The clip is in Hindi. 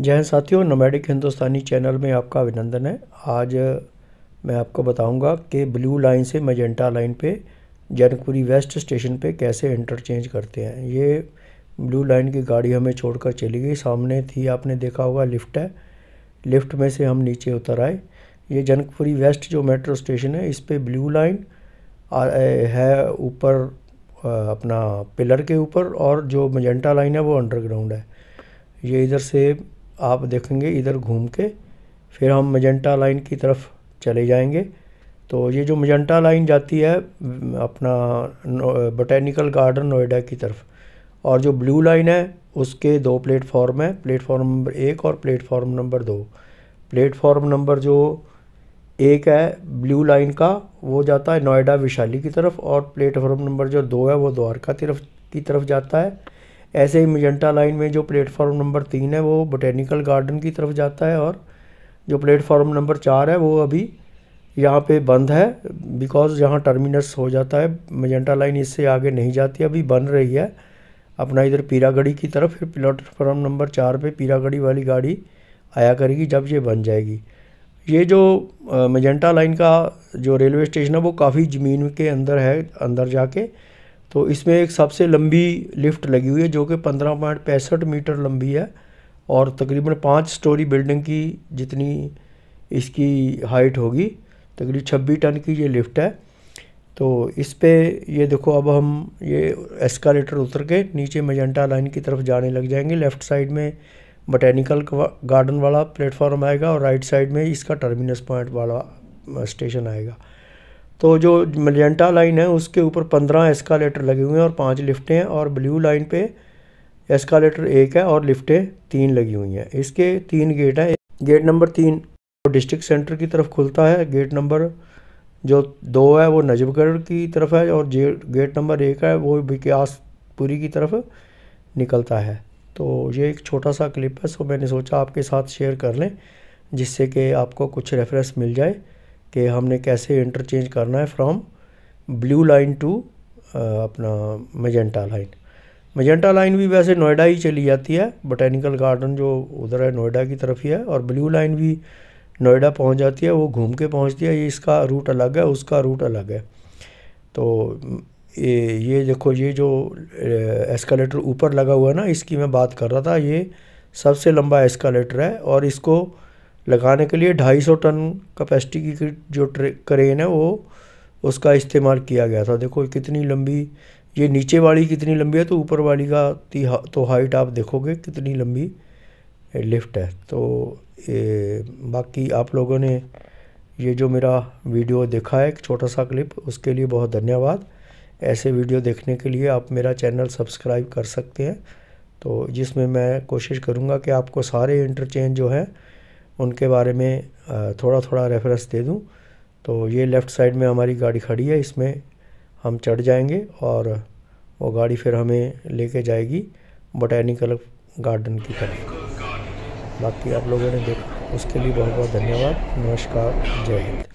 जय साथियों नोमैडिक हिंदुस्तानी चैनल में आपका अभिनंदन है आज मैं आपको बताऊंगा कि ब्लू लाइन से मजेंटा लाइन पे जनकपुरी वेस्ट स्टेशन पे कैसे इंटरचेंज करते हैं ये ब्लू लाइन की गाड़ी हमें छोड़कर चली गई सामने थी आपने देखा होगा लिफ्ट है लिफ्ट में से हम नीचे उतर आए ये जनकपुरी वेस्ट जो मेट्रो स्टेशन है इस पर ब्लू लाइन है ऊपर अपना पिलर के ऊपर और जो मजेंटा लाइन है वो अंडरग्राउंड है ये इधर से आप देखेंगे इधर घूम के फिर हम मजेंटा लाइन की तरफ चले जाएंगे तो ये जो मजेंटा लाइन जाती है अपना बोटेनिकल गार्डन नोएडा की तरफ और जो ब्लू लाइन है उसके दो प्लेटफॉर्म है प्लेटफॉर्म नंबर एक और प्लेटफॉर्म नंबर दो प्लेटफॉर्म नंबर जो एक है ब्लू लाइन का वो जाता है नोएडा विशाली की तरफ और प्लेटफॉर्म नंबर जो दो है वो द्वारका तरफ की तरफ जाता है ऐसे ही मेजेंटा लाइन में जो प्लेटफॉर्म नंबर तीन है वो बोटेनिकल गार्डन की तरफ जाता है और जो प्लेटफॉर्म नंबर चार है वो अभी यहाँ पे बंद है बिकॉज़ यहाँ टर्मिनस हो जाता है मेजेंटा लाइन इससे आगे नहीं जाती अभी बन रही है अपना इधर पीरागढ़ी की तरफ फिर प्लेटफॉर्म नंबर चार पे पीरागढ़ी वाली गाड़ी आया करेगी जब ये बन जाएगी ये जो मजेंटा लाइन का जो रेलवे स्टेशन है वो काफ़ी ज़मीन के अंदर है अंदर जाके तो इसमें एक सबसे लंबी लिफ्ट लगी हुई है जो कि पंद्रह पॉइंट पैंसठ मीटर लंबी है और तकरीबन पाँच स्टोरी बिल्डिंग की जितनी इसकी हाइट होगी तकरीबन छब्बीस टन की ये लिफ्ट है तो इस पर ये देखो अब हम ये एस्कालेटर उतर के नीचे मजेंटा लाइन की तरफ जाने लग जाएंगे लेफ़्ट साइड में बोटेनिकल गार्डन वाला प्लेटफॉर्म आएगा और राइट साइड में इसका टर्मिनस पॉइंट वाला स्टेशन आएगा तो जो मजेंटा लाइन है उसके ऊपर पंद्रह एस्कालेटर लगे हुए हैं और पांच लिफ्टें हैं और ब्लू लाइन पे एस्कालेटर एक है और लिफ्टें तीन लगी हुई हैं इसके तीन गेट हैं गेट नंबर तीन वो डिस्ट्रिक्ट सेंटर की तरफ खुलता है गेट नंबर जो दो है वो नजबगढ़ की तरफ है और गेट नंबर एक है वो विकासपुरी की तरफ निकलता है तो ये एक छोटा सा क्लिप है सो मैंने सोचा आपके साथ शेयर कर लें जिससे कि आपको कुछ रेफरेंस मिल जाए कि हमने कैसे इंटरचेंज करना है फ्रॉम ब्लू लाइन टू अपना मजेंटा लाइन मजेंटा लाइन भी वैसे नोएडा ही चली जाती है बोटेनिकल गार्डन जो उधर है नोएडा की तरफ ही है और ब्लू लाइन भी नोएडा पहुंच जाती है वो घूम के पहुंचती है ये इसका रूट अलग है उसका रूट अलग है तो ये ये देखो ये जो एस्केलेटर ऊपर लगा हुआ है ना इसकी मैं बात कर रहा था ये सबसे लंबा एस्केलेटर है और इसको लगाने के लिए 250 टन कैपेसिटी की जो क्रेन है वो उसका इस्तेमाल किया गया था देखो कितनी लंबी ये नीचे वाली कितनी लंबी है तो ऊपर वाली का तो हाइट आप देखोगे कितनी लंबी लिफ्ट है तो ए, बाकी आप लोगों ने ये जो मेरा वीडियो देखा है एक छोटा सा क्लिप उसके लिए बहुत धन्यवाद ऐसे वीडियो देखने के लिए आप मेरा चैनल सब्सक्राइब कर सकते हैं तो जिसमें मैं कोशिश करूँगा कि आपको सारे इंटरचेंज जो हैं उनके बारे में थोड़ा थोड़ा रेफरेंस दे दूँ तो ये लेफ़्ट साइड में हमारी गाड़ी खड़ी है इसमें हम चढ़ जाएंगे और वो गाड़ी फिर हमें लेके जाएगी बोटैनिकल गार्डन की तरफ बाकी आप लोगों ने देखा उसके लिए बहुत बहुत धन्यवाद नमस्कार जय हिंद